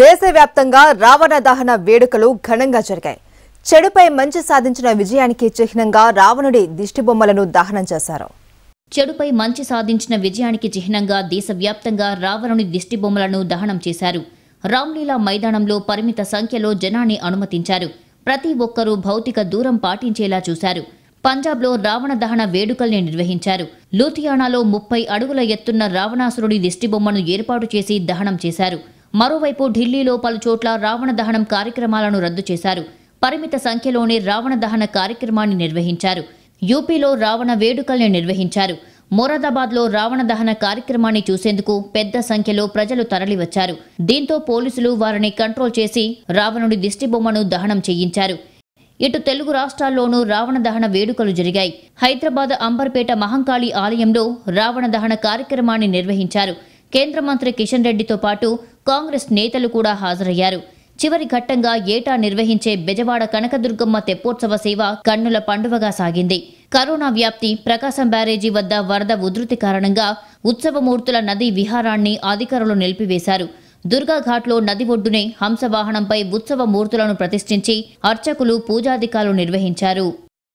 దేశవ్యాప్తంగా రావణ దహన వేడుకలు ఘనంగా జరిగాయి చెడుపై మంచి సాధించిన విజయానికి చిహ్నంగా రావణుడి దిష్టిబొమ్మలను దహనం చేశారు చెడుపై మంచి సాధించిన విజయానికి చిహ్నంగా దేశవ్యాప్తంగా రావణుడి దిష్టిబొమ్మలను దహనం చేశారు రామ్లీలా మైదానంలో పరిమిత సంఖ్యలో జనాన్ని అనుమతించారు ప్రతి ఒక్కరూ భౌతిక దూరం పాటించేలా చూశారు పంజాబ్లో రావణ దహన వేడుకల్ని నిర్వహించారు లూథియానాలో ముప్పై అడుగుల ఎత్తున్న రావణాసురుడి దిష్టిబొమ్మను ఏర్పాటు చేసి దహనం చేశారు మరోవైపు ఢిల్లీలో పలుచోట్ల రావణ దహనం కార్యక్రమాలను రద్దు చేశారు పరిమిత సంఖ్యలోనే రావణ దహన కార్యక్రమాన్ని నిర్వహించారు యూపీలో రావణ వేడుకల్ని నిర్వహించారు మొరాదాబాద్లో రావణ దహన కార్యక్రమాన్ని చూసేందుకు పెద్ద సంఖ్యలో ప్రజలు తరలివచ్చారు దీంతో పోలీసులు వారిని కంట్రోల్ చేసి రావణుడి దిష్టిబొమ్మను దహనం చేయించారు ఇటు తెలుగు రాష్ట్రాల్లోనూ రావణ దహన వేడుకలు జరిగాయి హైదరాబాద్ అంబర్పేట మహంకాళి ఆలయంలో రావణ దహన కార్యక్రమాన్ని నిర్వహించారు కేంద్ర మంత్రి కిషన్ రెడ్డితో పాటు కాంగ్రెస్ నేతలు కూడా హాజరయ్యారు చివరి ఘట్టంగా ఏటా నిర్వహించే బెజవాడ కనకదుర్గమ్మ తెప్పోత్సవ సేవ కన్నుల పండువగా సాగింది కరోనా వ్యాప్తి ప్రకాశం బ్యారేజీ వద్ద వరద ఉధృతి కారణంగా ఉత్సవమూర్తుల నదీ విహారాన్ని అధికారులు నిలిపివేశారు దుర్గాఘాట్లో నది ఒడ్డునే హంసవాహనంపై ఉత్సవ మూర్తులను ప్రతిష్ఠించి అర్చకులు పూజాధికారులు నిర్వహించారు